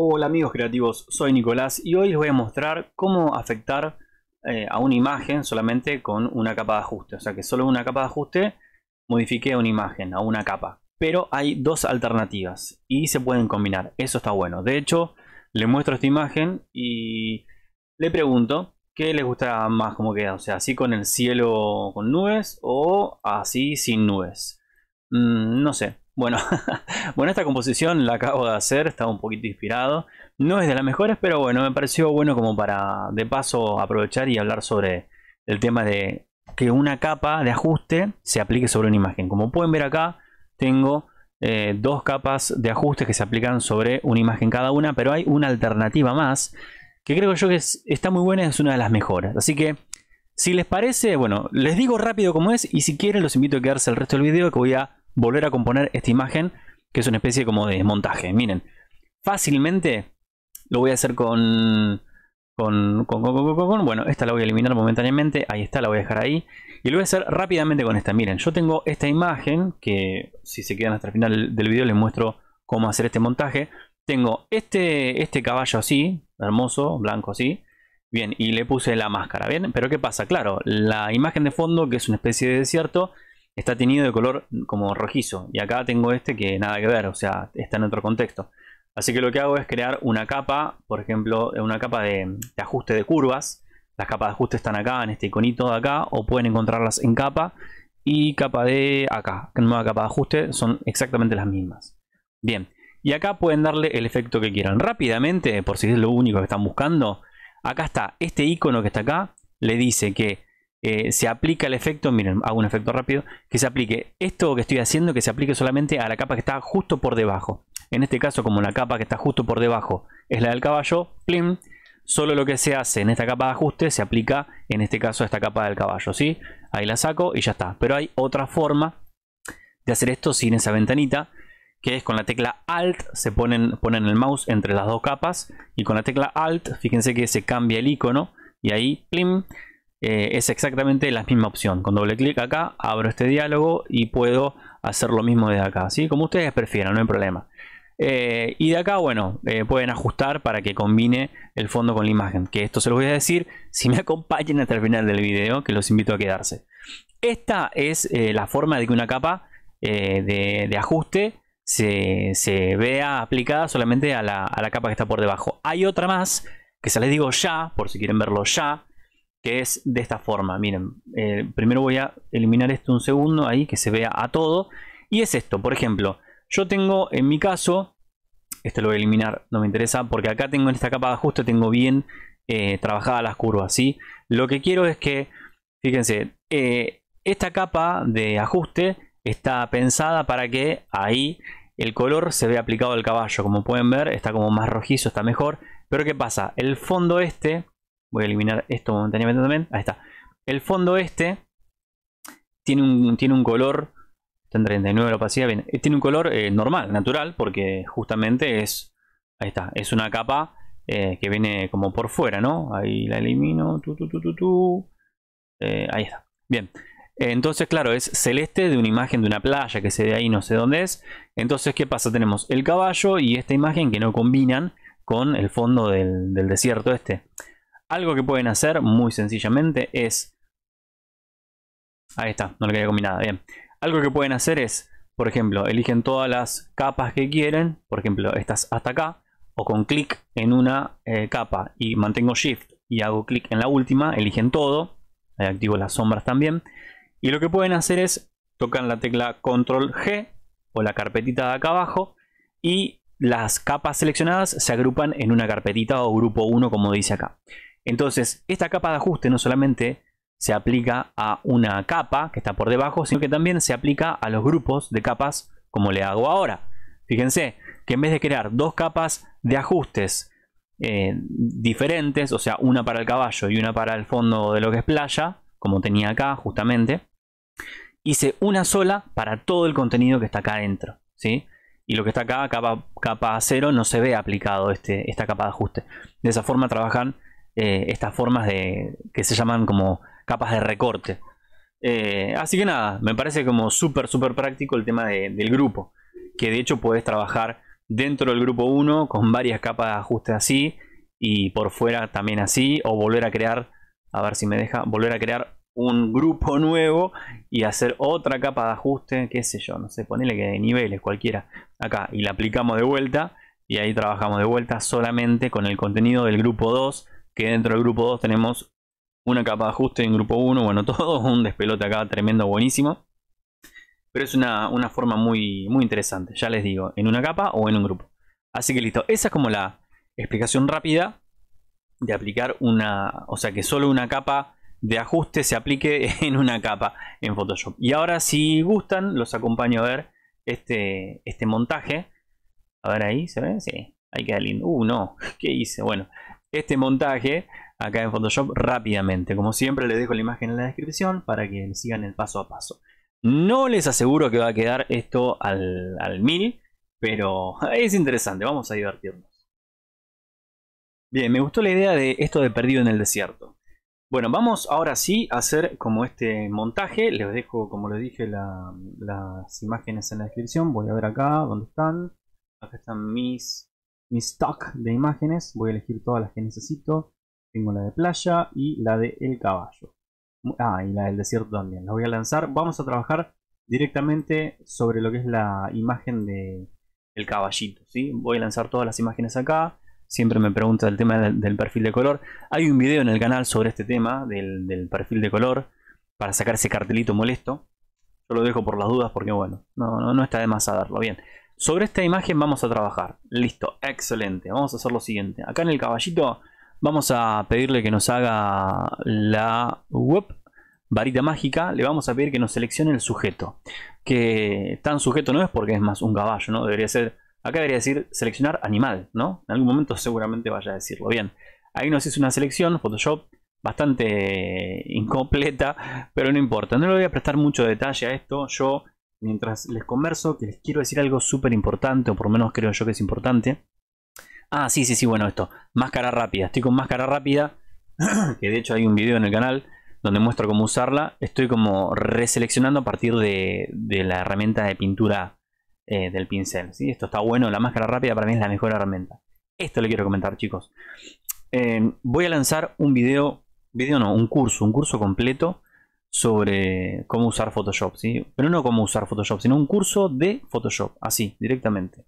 Hola amigos creativos, soy Nicolás y hoy les voy a mostrar cómo afectar eh, a una imagen solamente con una capa de ajuste. O sea que solo una capa de ajuste modifique a una imagen, a una capa. Pero hay dos alternativas y se pueden combinar, eso está bueno. De hecho, le muestro esta imagen y le pregunto qué les gusta más cómo queda. O sea, así con el cielo con nubes o así sin nubes. Mm, no sé, bueno, bueno, esta composición la acabo de hacer, estaba un poquito inspirado. No es de las mejores, pero bueno, me pareció bueno como para de paso aprovechar y hablar sobre el tema de que una capa de ajuste se aplique sobre una imagen. Como pueden ver acá, tengo eh, dos capas de ajuste que se aplican sobre una imagen cada una, pero hay una alternativa más que creo yo que está muy buena, y es una de las mejores. Así que, si les parece, bueno, les digo rápido cómo es y si quieren los invito a quedarse el resto del video que voy a volver a componer esta imagen, que es una especie como de montaje. Miren, fácilmente lo voy a hacer con con, con, con, con, Bueno, esta la voy a eliminar momentáneamente. Ahí está, la voy a dejar ahí. Y lo voy a hacer rápidamente con esta. Miren, yo tengo esta imagen que si se quedan hasta el final del video les muestro cómo hacer este montaje. Tengo este, este caballo así, hermoso, blanco así. Bien, y le puse la máscara, ¿bien? Pero ¿qué pasa? Claro, la imagen de fondo, que es una especie de desierto, está tenido de color como rojizo. Y acá tengo este que nada que ver, o sea, está en otro contexto. Así que lo que hago es crear una capa, por ejemplo, eh, una capa de, de ajuste de curvas. Las capas de ajuste están acá, en este iconito de acá, o pueden encontrarlas en capa y capa de acá, nueva capa de ajuste, son exactamente las mismas. Bien, y acá pueden darle el efecto que quieran. Rápidamente, por si es lo único que están buscando, acá está este icono que está acá, le dice que eh, se aplica el efecto, miren, hago un efecto rápido, que se aplique esto que estoy haciendo, que se aplique solamente a la capa que está justo por debajo. En este caso, como la capa que está justo por debajo es la del caballo, plim, solo lo que se hace en esta capa de ajuste se aplica en este caso a esta capa del caballo, ¿sí? Ahí la saco y ya está. Pero hay otra forma de hacer esto sin esa ventanita, que es con la tecla Alt, se ponen, ponen el mouse entre las dos capas y con la tecla Alt, fíjense que se cambia el icono y ahí, plim, eh, es exactamente la misma opción. Con doble clic acá abro este diálogo y puedo hacer lo mismo desde acá. ¿sí? Como ustedes prefieran, no hay problema. Eh, y de acá, bueno, eh, pueden ajustar para que combine el fondo con la imagen. Que esto se los voy a decir si me acompañan hasta el final del video, que los invito a quedarse. Esta es la forma de que una capa de, ajuste se, vea aplicada solamente a la, a la capa que está por debajo. Hay otra más, que se les digo ya, por si quieren verlo ya, que es de esta forma. Miren, eh, primero voy a eliminar esto un segundo ahí, que se vea a todo. Y es esto, por ejemplo, yo tengo en mi caso, esto lo voy a eliminar, no me interesa, porque acá tengo en esta capa de ajuste, tengo bien eh, trabajadas las curvas, Lo que quiero es que, fíjense, eh, esta capa de ajuste está pensada para que ahí el color se vea aplicado al caballo. Como pueden ver, está como más rojizo, está mejor. Pero ¿qué pasa? El fondo este Voy a eliminar esto momentáneamente también. Ahí está. El fondo este tiene un, tiene un color, está en 39 la opacidad, bien, eh, tiene un color eh, normal, natural, porque justamente es, ahí está, es una capa eh, que viene como por fuera, ¿no? Ahí la elimino, ahí está. Bien, entonces, claro, es celeste de una imagen de una playa que se ve ahí, no sé dónde es. Entonces, ¿qué pasa? Tenemos el caballo y esta imagen que no combinan con el fondo del, del desierto este. Algo que pueden hacer muy sencillamente es... Ahí está, no le quería nada, bien. Algo que pueden hacer es, por ejemplo, eligen todas las capas que quieren, por ejemplo, estas hasta acá, o con clic en una eh, capa y mantengo Shift y hago clic en la última, eligen todo, ahí activo las sombras también, y lo que pueden hacer es tocan la tecla Control G o la carpetita de acá abajo y las capas seleccionadas se agrupan en una carpetita o grupo 1 como dice acá. Entonces, esta capa de ajuste no solamente se aplica a una capa que está por debajo, sino que también se aplica a los grupos de capas como le hago ahora. Fíjense que en vez de crear dos capas de ajustes eh, diferentes, o sea, una para el caballo y una para el fondo de lo que es playa, como tenía acá justamente, hice una sola para todo el contenido que está acá adentro. ¿sí? Y lo que está acá, capa, cero, 0, no se ve aplicado este, esta capa de ajuste. De esa forma trabajan eh, estas formas de que se llaman como capas de recorte. Eh, así que nada, me parece como súper, súper práctico el tema del grupo, que de hecho puedes trabajar dentro del grupo 1 con varias capas de ajuste así y por fuera también así, o volver a crear, a ver si me deja, volver a crear un grupo nuevo y hacer otra capa de ajuste, qué sé yo, no sé, ponele que de niveles cualquiera acá y la aplicamos de vuelta y ahí trabajamos de vuelta solamente con el contenido del grupo 2 que dentro del grupo 2 tenemos una capa de ajuste en grupo 1, bueno, todo un despelote acá tremendo, buenísimo. Pero es una, forma muy, muy interesante, ya les digo, en una capa o en un grupo. Así que listo, esa es como la explicación rápida de aplicar una, o sea que solo una capa de ajuste se aplique en una capa en Photoshop. Y ahora si gustan, los acompaño a ver este, este montaje. A ver ahí, ¿se ve? Sí, ahí queda lindo. Uh, no, ¿qué hice? Bueno, este montaje acá en Photoshop rápidamente. Como siempre les dejo la imagen en la descripción para que sigan el paso a paso. No les aseguro que va a quedar esto al, al pero es interesante, vamos a divertirnos. Bien, me gustó la idea de esto de perdido en el desierto. Bueno, vamos ahora sí a hacer como este montaje. Les dejo, como les dije, las imágenes en la descripción. Voy a ver acá dónde están. Acá están mis mi stock de imágenes, voy a elegir todas las que necesito. Tengo la de playa y la de el caballo. Ah, y la del desierto también. La voy a lanzar. Vamos a trabajar directamente sobre lo que es la imagen de el caballito. ¿sí? Voy a lanzar todas las imágenes acá. Siempre me pregunta el tema del, perfil de color. Hay un video en el canal sobre este tema del, perfil de color para sacar ese cartelito molesto. Yo lo dejo por las dudas porque bueno, no, no, no está de más a darlo. Bien. Sobre esta imagen vamos a trabajar. Listo, excelente. Vamos a hacer lo siguiente. Acá en el caballito vamos a pedirle que nos haga la web varita mágica. Le vamos a pedir que nos seleccione el sujeto. Que tan sujeto no es porque es más un caballo, ¿no? Debería ser... Acá debería decir seleccionar animal, ¿no? En algún momento seguramente vaya a decirlo. Bien, ahí nos hizo una selección, Photoshop, bastante incompleta, pero no importa. No le voy a prestar mucho detalle a esto. Yo mientras les converso, que les quiero decir algo súper importante, o por lo menos creo yo que es importante. Ah, sí, sí, sí, bueno, esto. Máscara rápida. Estoy con máscara rápida, que de hecho hay un video en el canal donde muestro cómo usarla. Estoy como reseleccionando a partir de, la herramienta de pintura eh, del pincel. ¿sí? Esto está bueno, la máscara rápida para mí es la mejor herramienta. Esto le quiero comentar, chicos. Eh, voy a lanzar un video, video no, un curso, un curso completo sobre cómo usar Photoshop, Pero no cómo usar Photoshop, sino un curso de Photoshop, así, directamente.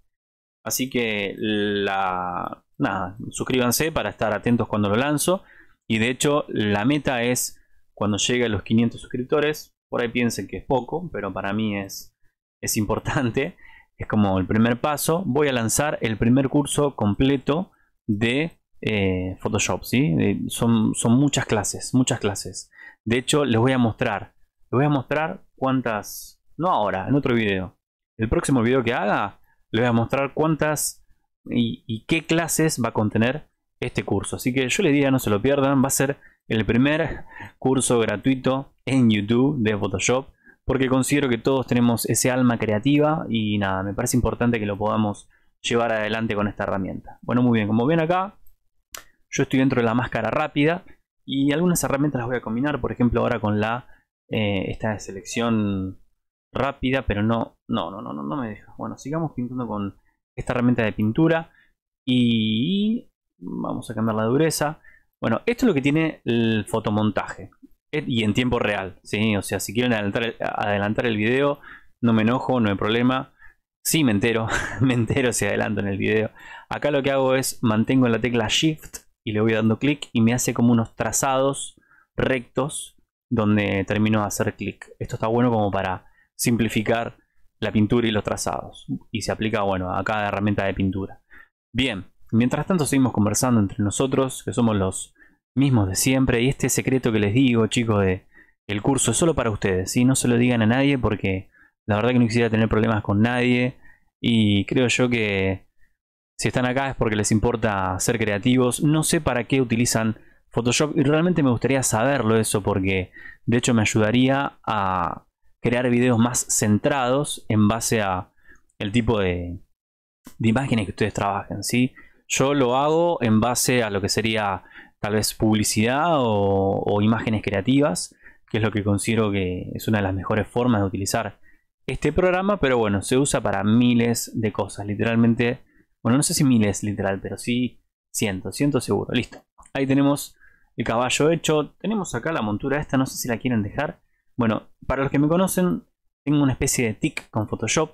Así que la nada, suscríbanse para estar atentos cuando lo lanzo y de hecho la meta es cuando llegue a los 500 suscriptores, por ahí piensen que es poco, pero para mí es es importante, es como el primer paso, voy a lanzar el primer curso completo de eh, Photoshop, ¿sí? Eh, son, son muchas clases, muchas clases. De hecho, les voy a mostrar. Les voy a mostrar cuántas... No ahora, en otro video. El próximo video que haga, les voy a mostrar cuántas y, qué clases va a contener este curso. Así que yo les diría, no se lo pierdan. Va a ser el primer curso gratuito en YouTube de Photoshop. Porque considero que todos tenemos ese alma creativa y nada, me parece importante que lo podamos llevar adelante con esta herramienta. Bueno, muy bien, como ven acá, yo estoy dentro de la máscara rápida y algunas herramientas las voy a combinar, por ejemplo, ahora con la eh, esta selección rápida, pero no, no, no, no, no, no me deja. Bueno, sigamos pintando con esta herramienta de pintura y vamos a cambiar la dureza. Bueno, esto es lo que tiene el fotomontaje eh, y en tiempo real, ¿sí? O sea, si quieren adelantar el, adelantar el video, no me enojo, no hay problema. Sí, me entero, me entero si adelanto en el video. Acá lo que hago es mantengo en la tecla Shift y le voy dando clic y me hace como unos trazados rectos donde termino de hacer clic. Esto está bueno como para simplificar la pintura y los trazados. Y se aplica, bueno, a cada herramienta de pintura. Bien, mientras tanto seguimos conversando entre nosotros, que somos los mismos de siempre. Y este secreto que les digo, chicos, de el curso es solo para ustedes. no se lo digan a nadie porque la verdad que no quisiera tener problemas con nadie. Y creo yo que si están acá es porque les importa ser creativos. No sé para qué utilizan Photoshop y realmente me gustaría saberlo eso porque de hecho me ayudaría a crear videos más centrados en base a el tipo de, imágenes que ustedes trabajen, ¿sí? Yo lo hago en base a lo que sería tal vez publicidad o, o imágenes creativas, que es lo que considero que es una de las mejores formas de utilizar este programa, pero bueno, se usa para miles de cosas, literalmente bueno, no sé si miles literal, pero sí ciento, ciento seguro. Listo. Ahí tenemos el caballo hecho. Tenemos acá la montura esta, no sé si la quieren dejar. Bueno, para los que me conocen, tengo una especie de tic con Photoshop.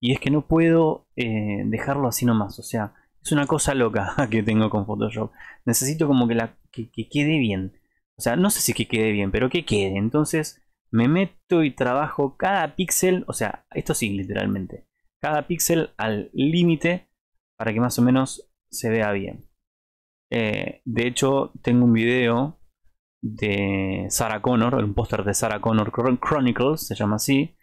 Y es que no puedo eh, dejarlo así nomás. O sea, es una cosa loca que tengo con Photoshop. Necesito como que, la, que quede bien. O sea, no sé si que quede bien, pero que quede. Entonces me meto y trabajo cada píxel. O sea, esto sí, literalmente. Cada píxel al límite para que más o menos se vea bien. Eh, de hecho, tengo un video de Sarah Connor, un póster de Sarah Connor Chronicles, se llama así,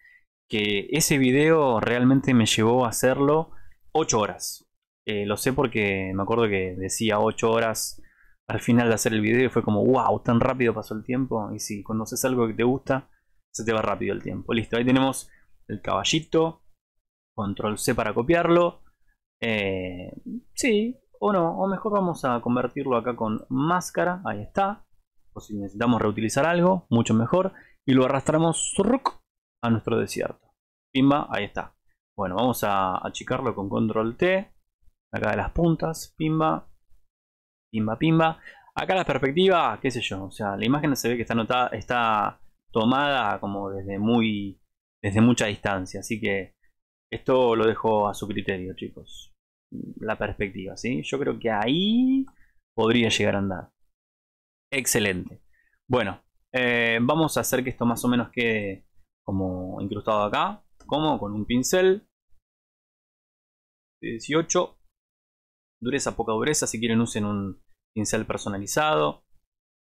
que ese video realmente me llevó a hacerlo 8 horas. Eh, lo sé porque me acuerdo que decía 8 horas al final de hacer el video y fue como, wow, tan rápido pasó el tiempo. Y si conoces algo que te gusta, se te va rápido el tiempo. Listo, ahí tenemos el caballito, control C para copiarlo, eh, sí, o no, o mejor vamos a convertirlo acá con máscara, ahí está. O si necesitamos reutilizar algo, mucho mejor. Y lo arrastramos a nuestro desierto. Pimba, ahí está. Bueno, vamos a achicarlo con control T. Acá de las puntas, pimba, pimba, pimba. Acá la perspectiva, qué sé yo, o sea, la imagen se ve que está, notada, está tomada como desde, muy, desde mucha distancia. Así que esto lo dejo a su criterio, chicos. La perspectiva, ¿sí? Yo creo que ahí podría llegar a andar. Excelente. Bueno, eh, vamos a hacer que esto más o menos quede como incrustado acá. ¿Cómo? con un pincel. 18. Dureza, poca dureza. Si quieren usen un pincel personalizado.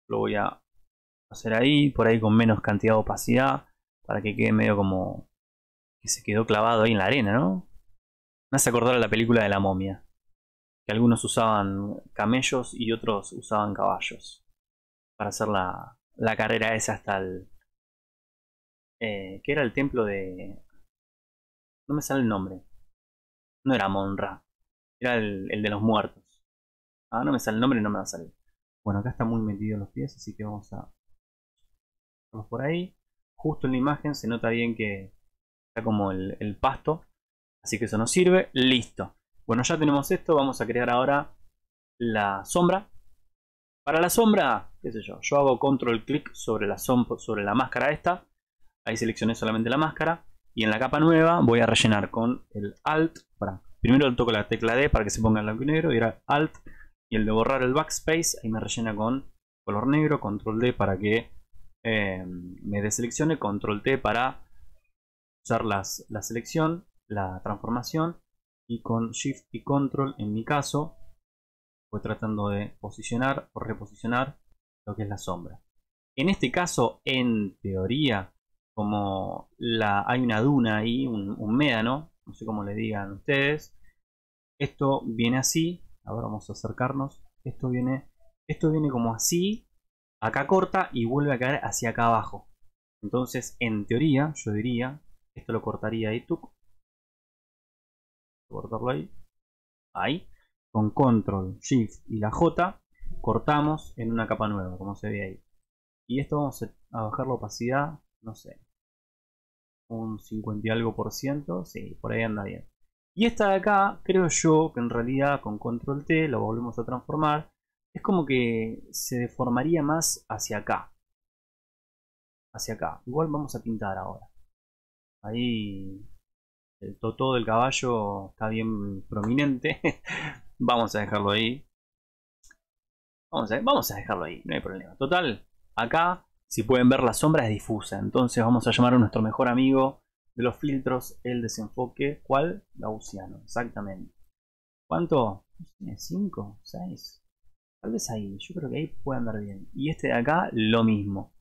Lo voy a hacer ahí. Por ahí con menos cantidad de opacidad. Para que quede medio como que se quedó clavado ahí en la arena, ¿no? Me hace acordar a la película de la momia, que algunos usaban camellos y otros usaban caballos para hacer la, la carrera esa hasta el... Eh, que era el templo de... No me sale el nombre. No era Monra. Era el, el de los muertos. Ah, no me sale el nombre, no me va a salir. Bueno, acá está muy metido en los pies, así que vamos a... Vamos por ahí. Justo en la imagen se nota bien que como el, pasto. Así que eso nos sirve. Listo. Bueno, ya tenemos esto. Vamos a crear ahora la sombra. Para la sombra, qué sé yo, yo hago control clic sobre la, sobre la máscara esta. Ahí seleccioné solamente la máscara. Y en la capa nueva voy a rellenar con el Alt. Para, primero toco la tecla D para que se ponga en blanco y negro. Y era Alt. Y el de borrar el backspace, ahí me rellena con color negro. Control D para que eh, me deseleccione. Control T para las, la selección, la transformación y con Shift y Control en mi caso voy tratando de posicionar o reposicionar lo que es la sombra. En este caso, en teoría, como la, hay una duna ahí, un, un médano, no sé cómo le digan ustedes, esto viene así, ahora vamos a acercarnos, esto viene, esto viene como así, acá corta y vuelve a caer hacia acá abajo. Entonces, en teoría, yo diría esto lo cortaría ahí, tú. Cortarlo ahí. Ahí. Con control, shift y la J cortamos en una capa nueva, como se ve ahí. Y esto vamos a bajar la opacidad, no sé, un 50 y algo por ciento, sí, por ahí anda bien. Y esta de acá, creo yo que en realidad con control T lo volvemos a transformar, es como que se deformaría más hacia acá. Hacia acá. Igual vamos a pintar ahora ahí el totó del caballo está bien prominente. vamos a dejarlo ahí. Vamos a, dejarlo ahí, no hay problema. Total, acá, si pueden ver, la sombra es difusa. Entonces vamos a llamar a nuestro mejor amigo de los filtros, el desenfoque. ¿Cuál? Gaussiano, exactamente. ¿Cuánto? ¿5? ¿6? Tal vez ahí, yo creo que ahí pueden ver bien. Y este de acá, lo mismo.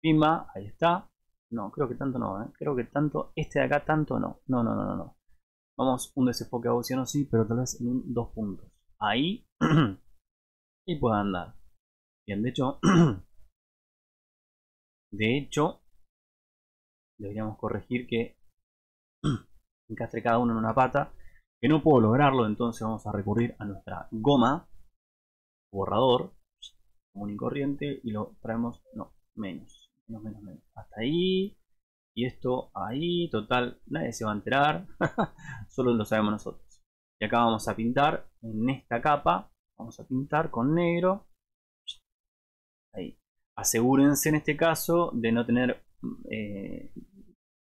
Pima, ahí está. No, creo que tanto no, ¿eh? Creo que tanto, este de acá tanto no. No, no, no, no, no. Vamos, un desenfoque a no sí, pero tal vez en un, dos puntos. Ahí. y pueda andar. Bien, de hecho. de hecho. Deberíamos corregir que encastre cada uno en una pata. Que no puedo lograrlo, entonces vamos a recurrir a nuestra goma. Borrador. Común y corriente. Y lo traemos. No, menos menos, menos, menos, hasta ahí, y esto ahí, total, nadie se va a enterar, solo lo sabemos nosotros. Y acá vamos a pintar en esta capa, vamos a pintar con negro, ahí. Asegúrense en este caso de no tener eh,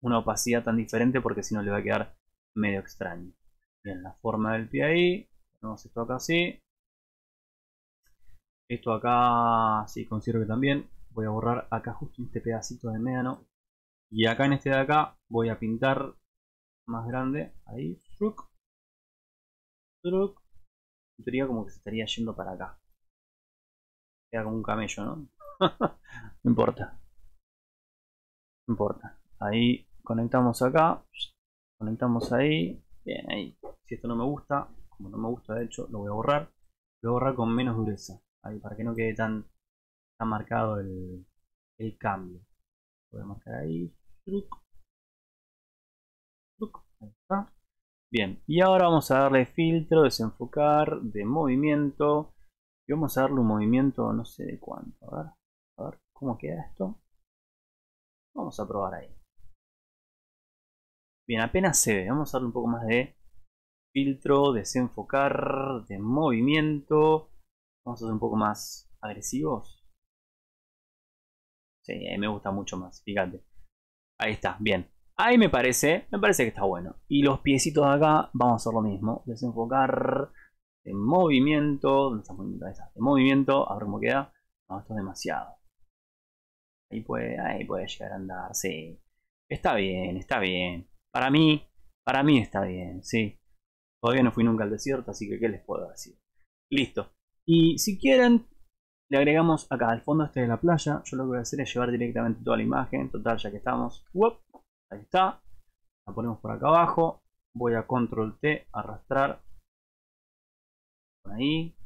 una opacidad tan diferente porque si no le va a quedar medio extraño. Bien, la forma del pie ahí, ponemos esto acá así, esto acá sí considero que también voy a borrar acá justo este pedacito de médano. Y acá en este de acá voy a pintar más grande. Ahí, truc. Truc. Sería como que se estaría yendo para acá. Queda como un camello, ¿no? no importa. No importa. Ahí conectamos acá. Conectamos ahí. Bien, ahí. Si esto no me gusta, como no me gusta de hecho, lo voy a borrar. Lo voy a borrar con menos dureza. Ahí, para que no quede tan ha marcado el, cambio. Podemos estar ahí. Ahí está. Bien, y ahora vamos a darle filtro, desenfocar, de movimiento. Y vamos a darle un movimiento no sé de cuánto. A ver, a ver cómo queda esto. Vamos a probar ahí. Bien, apenas se ve. Vamos a darle un poco más de filtro, desenfocar, de movimiento. Vamos a ser un poco más agresivos. Sí, me gusta mucho más, fíjate. Ahí está, bien. Ahí me parece, me parece que está bueno. Y los piecitos de acá, vamos a hacer lo mismo. Desenfocar en movimiento. En movimiento, a ver cómo queda. No, esto es demasiado. Ahí puede, ahí puede llegar a andar, sí. Está bien, está bien. Para mí, para mí está bien, sí. Todavía no fui nunca al desierto, así que qué les puedo decir. Listo. Y si quieren, le agregamos acá al fondo este de la playa. Yo lo que voy a hacer es llevar directamente toda la imagen. Total, ya que estamos. ahí está. La ponemos por acá abajo. Voy a control T, arrastrar. Por ahí.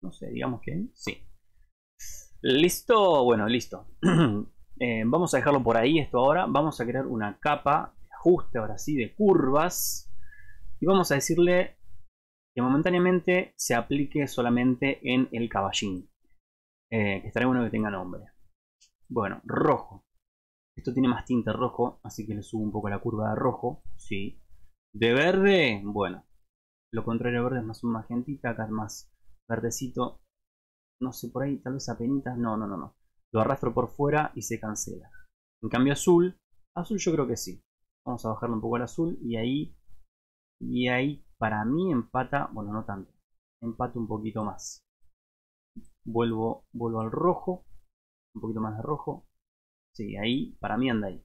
No sé, digamos que sí. Listo, bueno, listo. Eh, vamos a dejarlo por ahí esto ahora. Vamos a crear una capa de ajuste ahora sí de curvas. Y vamos a decirle que momentáneamente se aplique solamente en el caballín. Eh, que estará bueno que tenga nombre. Bueno, rojo. Esto tiene más tinta rojo, así que le subo un poco la curva de rojo. Sí. De verde, bueno. Lo contrario verde es más un magentita, acá es más verdecito. No sé, por ahí tal vez apenitas. No, no, no, no. Lo arrastro por fuera y se cancela. En cambio azul, azul yo creo que sí. Vamos a bajarle un poco al azul y ahí... Y ahí para mí empata, bueno, no tanto. Empata un poquito más. Vuelvo, vuelvo al rojo. Un poquito más de rojo. Sí, ahí, para mí anda ahí.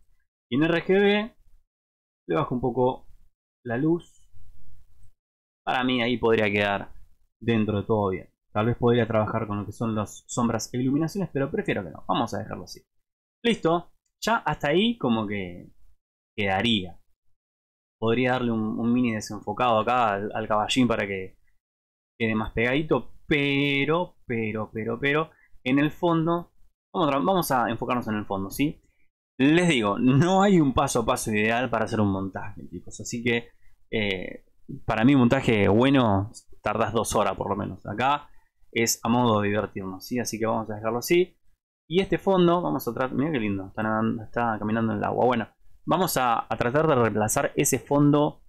Y en RGB le bajo un poco la luz. Para mí ahí podría quedar dentro de todo bien. Tal vez podría trabajar con lo que son las sombras e iluminaciones, pero prefiero que no. Vamos a dejarlo así. Listo. Ya hasta ahí como que quedaría podría darle un, mini desenfocado acá al, caballín para que quede más pegadito. Pero, pero, pero, pero, en el fondo, vamos a, enfocarnos en el fondo, ¿sí? Les digo, no hay un paso a paso ideal para hacer un montaje, chicos. Así que, eh, para mí, montaje bueno, tardas dos horas por lo menos. Acá es a modo de divertirnos, ¿sí? Así que vamos a dejarlo así. Y este fondo, vamos a tratar, mira qué lindo, está, está caminando en el agua. Bueno, Vamos a, tratar de reemplazar ese fondo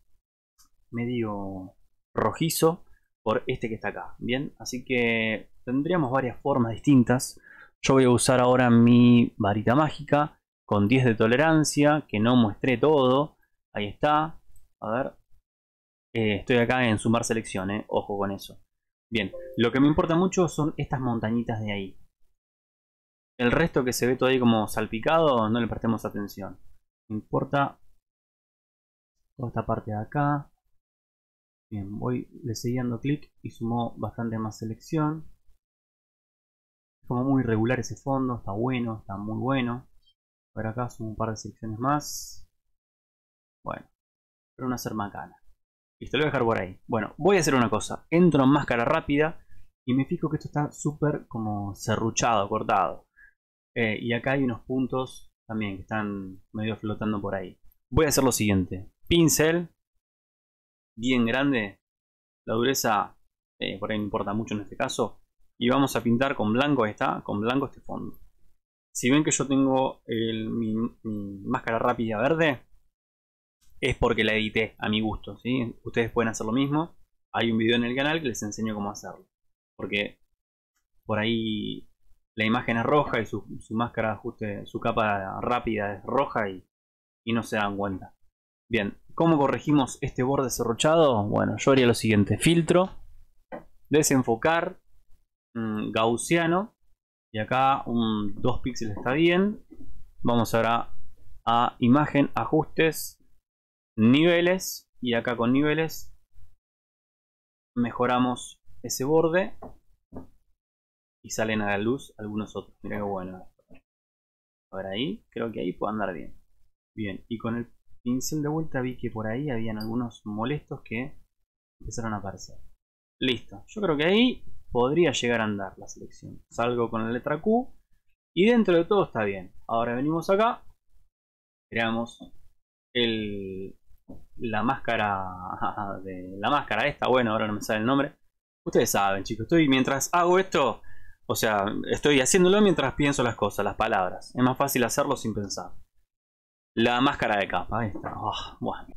medio rojizo por este que está acá. Bien, así que tendríamos varias formas distintas. Yo voy a usar ahora mi varita mágica con 10 de tolerancia, que no muestré todo. Ahí está. A ver. Eh, estoy acá en sumar selección, eh. ojo con eso. Bien, lo que me importa mucho son estas montañitas de ahí. El resto que se ve todo como salpicado, no le prestemos atención importa toda esta parte de acá bien voy le seguí dando clic y sumó bastante más selección es como muy regular ese fondo está bueno está muy bueno por acá sumo un par de selecciones más bueno pero no hacer macana listo lo voy a dejar por ahí bueno voy a hacer una cosa entro en máscara rápida y me fijo que esto está súper como serruchado cortado eh, y acá hay unos puntos también que están medio flotando por ahí. Voy a hacer lo siguiente. Pincel, bien grande. La dureza eh, por ahí no importa mucho en este caso. Y vamos a pintar con blanco, esta, está, con blanco este fondo. Si ven que yo tengo el, mi, máscara rápida verde, es porque la edité a mi gusto. ¿sí? Ustedes pueden hacer lo mismo. Hay un video en el canal que les enseño cómo hacerlo. Porque por ahí la imagen es roja y su, máscara, ajuste, su capa rápida es roja y, no se dan cuenta. Bien, ¿cómo corregimos este borde cerrochado? Bueno, yo haría lo siguiente, filtro, desenfocar, mm, gaussiano, y acá un 2 píxeles está bien. Vamos ahora a imagen, ajustes, niveles, y acá con niveles mejoramos ese borde y salen a la luz algunos otros. Mira qué bueno. A ahí, creo que ahí puede andar bien. Bien, y con el pincel de vuelta vi que por ahí habían algunos molestos que empezaron a aparecer. Listo, yo creo que ahí podría llegar a andar la selección. Salgo con la letra Q y dentro de todo está bien. Ahora venimos acá, creamos el, la máscara de la máscara esta, bueno, ahora no me sale el nombre. Ustedes saben, chicos, estoy mientras hago esto, o sea, estoy haciéndolo mientras pienso las cosas, las palabras. Es más fácil hacerlo sin pensar. La máscara de capa, ahí está. Ah, bueno.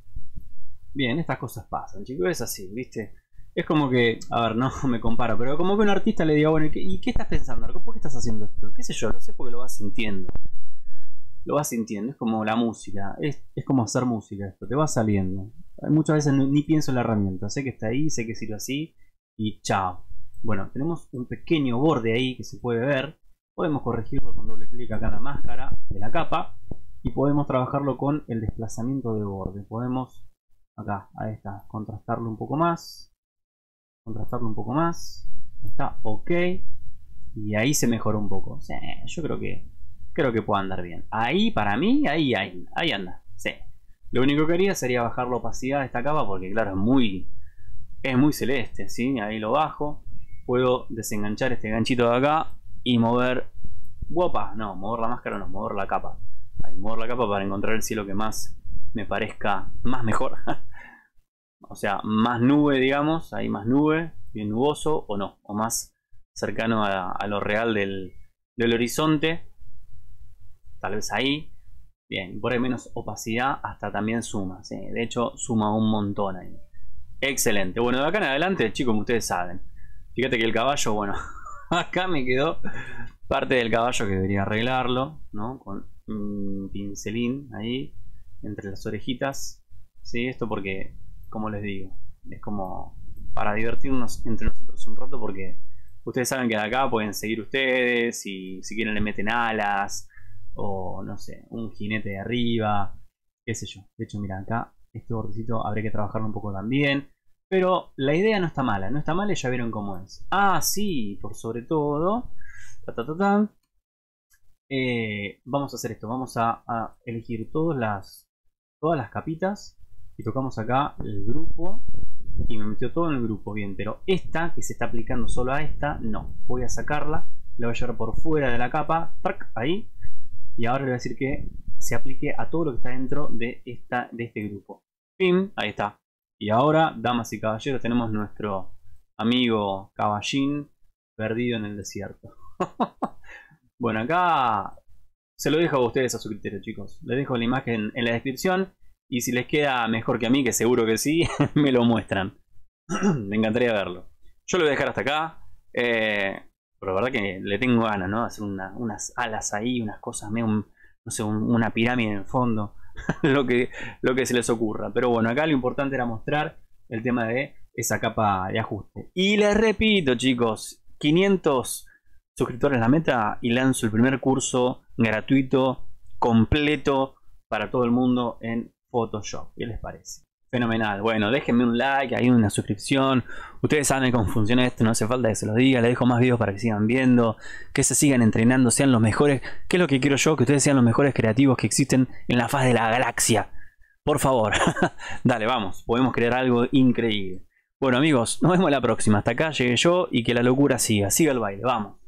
Bien, estas cosas pasan, chicos. Es así, ¿viste? Es como que, a ver, no me comparo, pero como que un artista le diga, bueno, ¿y qué, estás pensando? ¿Por qué estás haciendo esto? ¿Qué sé yo? Lo sé porque lo vas sintiendo. Lo vas sintiendo, es como la música, es, como hacer música esto, te va saliendo. Muchas veces ni pienso en la herramienta, sé que está ahí, sé que sirve así y chao. Bueno, tenemos un pequeño borde ahí que se puede ver. Podemos corregirlo con doble clic acá en la máscara de la capa. Y podemos trabajarlo con el desplazamiento de borde. Podemos, acá, ahí está, contrastarlo un poco más. Contrastarlo un poco más. Está ok. Y ahí se mejoró un poco. yo creo que creo que puede andar bien. Ahí, para mí, ahí, ahí, ahí anda. Sí. Lo único que haría sería bajar la opacidad de esta capa porque, claro, es muy, es muy celeste, ¿sí? Ahí lo bajo puedo desenganchar este ganchito de acá y mover... guapa, No, mover la máscara no, mover la capa. Ahí, mover la capa para encontrar el cielo que más me parezca más mejor. o sea, más nube, digamos, ahí más nube, bien nuboso o no, o más cercano a, lo real del, del, horizonte. Tal vez ahí. Bien, por ahí menos opacidad hasta también suma. De hecho, suma un montón ahí. Excelente. Bueno, de acá en adelante, chicos, como ustedes saben. Fíjate que el caballo, bueno, acá me quedó parte del caballo que debería arreglarlo, ¿no? Con un pincelín ahí, entre las orejitas. ¿Sí? Esto porque, como les digo, es como para divertirnos entre nosotros un rato porque ustedes saben que de acá pueden seguir ustedes y si quieren le meten alas o no sé, un jinete de arriba, qué sé yo. De hecho, mira, acá este bordecito habría que trabajarlo un poco también. Pero la idea no está mala, no está mala y ya vieron cómo es. Ah, sí, por sobre todo. Eh, vamos a hacer esto, vamos a, elegir todas las, todas las capitas y tocamos acá el grupo y me metió todo en el grupo, bien, pero esta que se está aplicando solo a esta, no, voy a sacarla, la voy a llevar por fuera de la capa, ahí, y ahora le voy a decir que se aplique a todo lo que está dentro de, esta, de este grupo. ahí está, y ahora, damas y caballeros, tenemos nuestro amigo caballín perdido en el desierto. bueno, acá se lo dejo a ustedes a su criterio, chicos. Les dejo la imagen en la descripción y si les queda mejor que a mí, que seguro que sí, me lo muestran. me encantaría verlo. Yo lo voy a dejar hasta acá. Eh, pero la verdad que le tengo ganas, ¿no? Hacer unas alas ahí, unas cosas, no sé, una pirámide en el fondo. lo, que, lo que se les ocurra. Pero bueno, acá lo importante era mostrar el tema de esa capa de ajuste. Y les repito, chicos, 500 suscriptores la meta y lanzo el primer curso gratuito, completo, para todo el mundo en Photoshop. ¿Qué les parece? Fenomenal. Bueno, déjenme un like, hay una suscripción. Ustedes saben cómo funciona esto, no hace falta que se los diga. Les dejo más videos para que sigan viendo, que se sigan entrenando, sean los mejores. ¿Qué es lo que quiero yo? Que ustedes sean los mejores creativos que existen en la faz de la galaxia. Por favor. Dale, vamos. Podemos crear algo increíble. Bueno, amigos, nos vemos la próxima. Hasta acá llegué yo y que la locura siga. Siga el baile. Vamos.